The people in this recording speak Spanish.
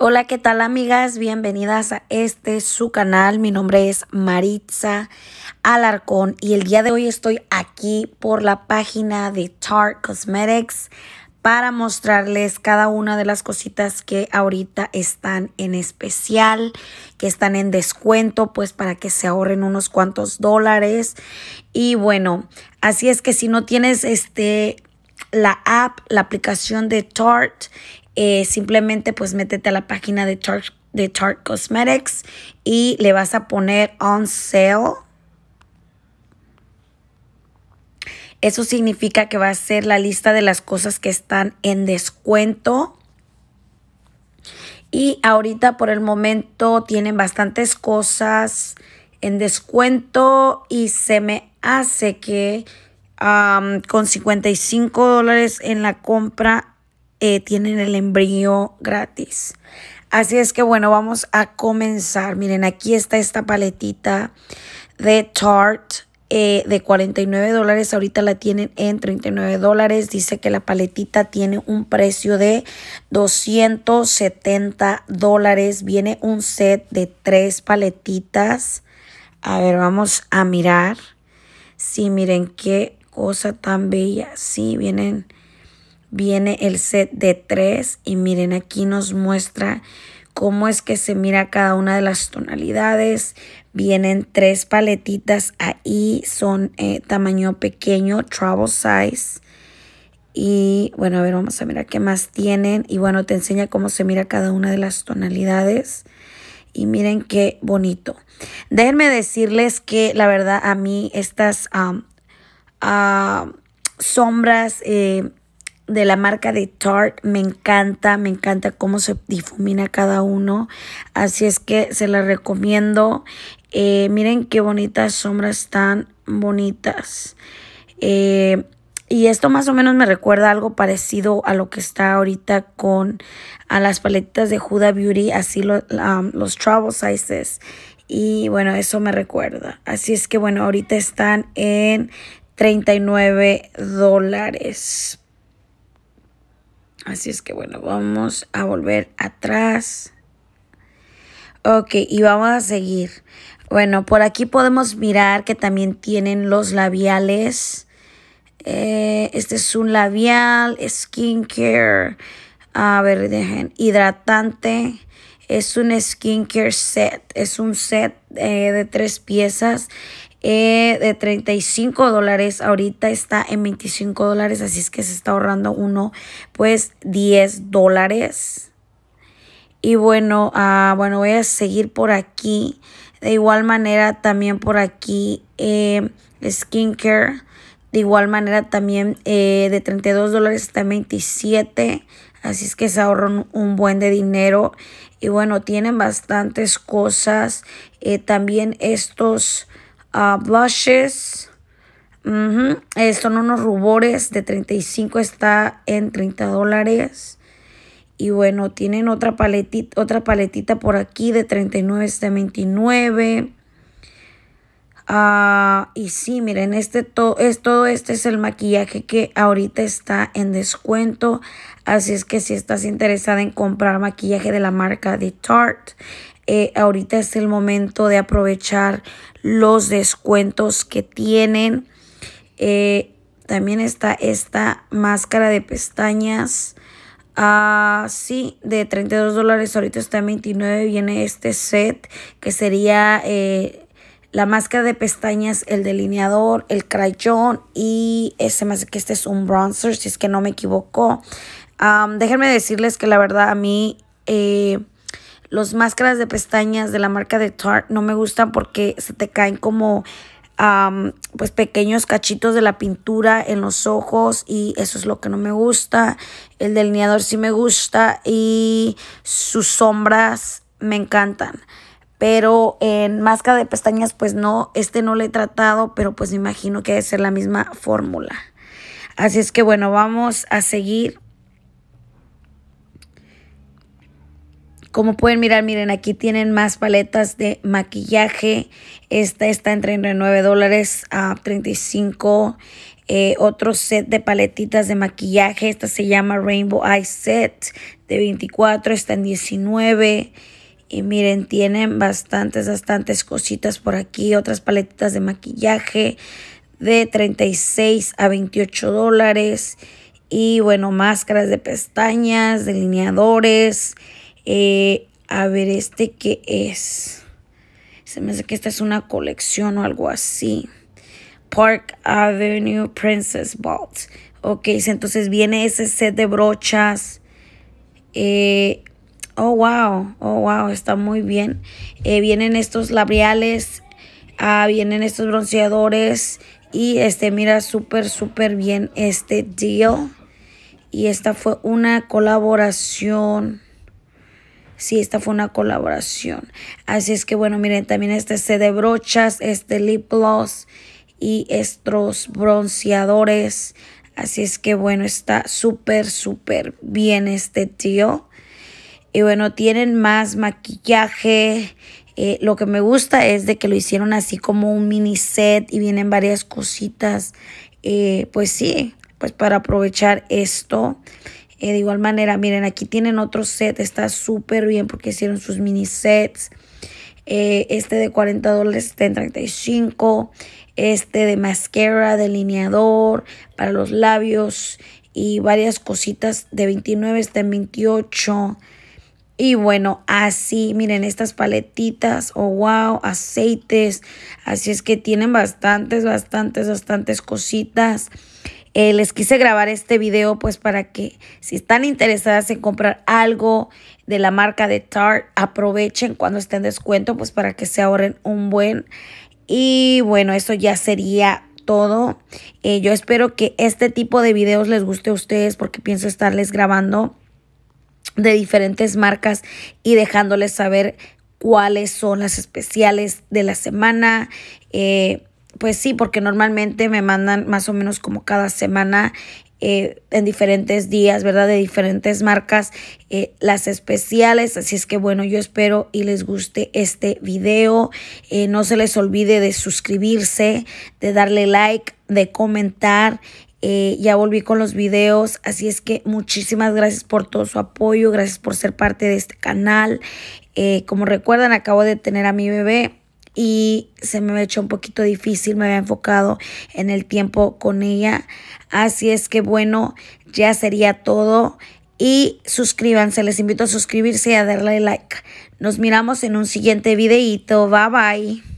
Hola, ¿qué tal amigas? Bienvenidas a este su canal. Mi nombre es Maritza Alarcón y el día de hoy estoy aquí por la página de Tarte Cosmetics para mostrarles cada una de las cositas que ahorita están en especial, que están en descuento, pues para que se ahorren unos cuantos dólares. Y bueno, así es que si no tienes este la app, la aplicación de Tarte. Eh, simplemente pues métete a la página de de Tarte Cosmetics y le vas a poner on sale. Eso significa que va a ser la lista de las cosas que están en descuento. Y ahorita por el momento tienen bastantes cosas en descuento y se me hace que con 55 dólares en la compra eh, tienen el embrión gratis. Así es que bueno, vamos a comenzar. Miren, aquí está esta paletita de Tarte eh, de 49 dólares. Ahorita la tienen en 39 dólares. Dice que la paletita tiene un precio de 270 dólares. Viene un set de tres paletitas. A ver, vamos a mirar. Sí, miren qué cosa tan bella. Sí, vienen, viene el set de tres y miren aquí nos muestra cómo es que se mira cada una de las tonalidades. Vienen tres paletitas ahí, son eh, tamaño pequeño, travel size. Y bueno, a ver, vamos a mirar qué más tienen. Y bueno, te enseña cómo se mira cada una de las tonalidades. Y miren qué bonito. Déjenme decirles que la verdad a mí estas Ah. sombras eh, de la marca de Tarte. Me encanta, me encanta cómo se difumina cada uno. Así es que se las recomiendo. Eh, miren qué bonitas sombras tan bonitas. Eh, y esto más o menos me recuerda algo parecido a lo que está ahorita con a las paletas de Huda Beauty, así los travel sizes. Y bueno, eso me recuerda. Así es que bueno, ahorita están en 39 dólares. Así es que bueno, vamos a volver atrás. Ok, y vamos a seguir. Bueno, por aquí podemos mirar que también tienen los labiales. Eh, este es un labial, skincare. A ver, dejen. Hidratante. Es un skincare set. Es un set eh, de tres piezas. Eh, de 35 dólares. Ahorita está en 25 dólares, así es que se está ahorrando uno, pues 10 dólares. Y bueno, ah, bueno, voy a seguir por aquí. De igual manera, también por aquí, eh, skincare. De igual manera, también eh, de 32 dólares está en 27. Así es que se ahorran un buen de dinero. Y bueno, tienen bastantes cosas. también estos blushes. son unos rubores de 35, está en 30 dólares. Y bueno, tienen otra paletita, otra paletita por aquí de 39 de 29. y sí, miren, este es, todo este es el maquillaje que ahorita está en descuento. Así es que si estás interesada en comprar maquillaje de la marca de Tarte, eh, ahorita es el momento de aprovechar los descuentos que tienen. Eh, también está esta máscara de pestañas. Ah, sí, de 32 dólares, ahorita está en 29. Viene este set que sería eh, la máscara de pestañas, el delineador, el crayón y ese más que este es un bronzer, si es que no me equivoco. déjenme decirles que la verdad a mí los máscaras de pestañas de la marca de Tarte no me gustan porque se te caen como pues pequeños cachitos de la pintura en los ojos y eso es lo que no me gusta. El delineador sí me gusta y sus sombras me encantan pero en máscara de pestañas pues no, este no lo he tratado, pero pues me imagino que debe ser la misma fórmula. Así es que bueno, vamos a seguir Como pueden mirar, miren, aquí tienen más paletas de maquillaje. Esta está entre 39 dólares ah, a 35. Eh, otro set de paletitas de maquillaje. Esta se llama Rainbow Eye Set de 24. Está en 19. Y miren, tienen bastantes, bastantes cositas por aquí. Otras paletitas de maquillaje de 36 a 28 dólares. Y bueno, máscaras de pestañas, delineadores. Eh, a ver, ¿este qué es? Se me hace que esta es una colección o algo así. Park Avenue Princess Vault. Ok, entonces viene ese set de brochas. Eh, oh, wow. Oh, wow. Está muy bien. Eh, vienen estos labiales. Ah, vienen estos bronceadores. Y este, mira, súper, súper bien este deal. Y esta fue una colaboración Sí, esta fue una colaboración. Así es que bueno, miren, también este set de brochas, este lip gloss y estos bronceadores. Así es que bueno, está súper, súper bien este tío. Y bueno, tienen más maquillaje. Eh, lo que me gusta es de que lo hicieron así como un mini set y vienen varias cositas. Eh, pues sí, pues para aprovechar esto. Eh, de igual manera, miren, aquí tienen otro set. Está súper bien porque hicieron sus mini sets. Eh, este de 40 dólares está en 35. Este de mascara, delineador, para los labios y varias cositas de 29 está en 28. Y bueno, así, miren estas paletitas, oh wow, aceites. Así es que tienen bastantes, bastantes, bastantes cositas. Eh, les quise grabar este video pues para que si están interesadas en comprar algo de la marca de Tarte, aprovechen cuando estén descuento pues para que se ahorren un buen. Y bueno, eso ya sería todo. Eh, yo espero que este tipo de videos les guste a ustedes porque pienso estarles grabando de diferentes marcas y dejándoles saber cuáles son las especiales de la semana. Eh, pues sí, porque normalmente me mandan más o menos como cada semana eh, en diferentes días, ¿verdad? De diferentes marcas, eh, las especiales. Así es que bueno, yo espero y les guste este video. Eh, no se les olvide de suscribirse, de darle like, de comentar. ya volví con los videos, así es que muchísimas gracias por todo su apoyo, gracias por ser parte de este canal. como recuerdan, acabo de tener a mi bebé, y se me hecho un poquito difícil, me había enfocado en el tiempo con ella. Así es que bueno, ya sería todo. Y suscríbanse, les invito a suscribirse y a darle like. Nos miramos en un siguiente videito. Bye bye.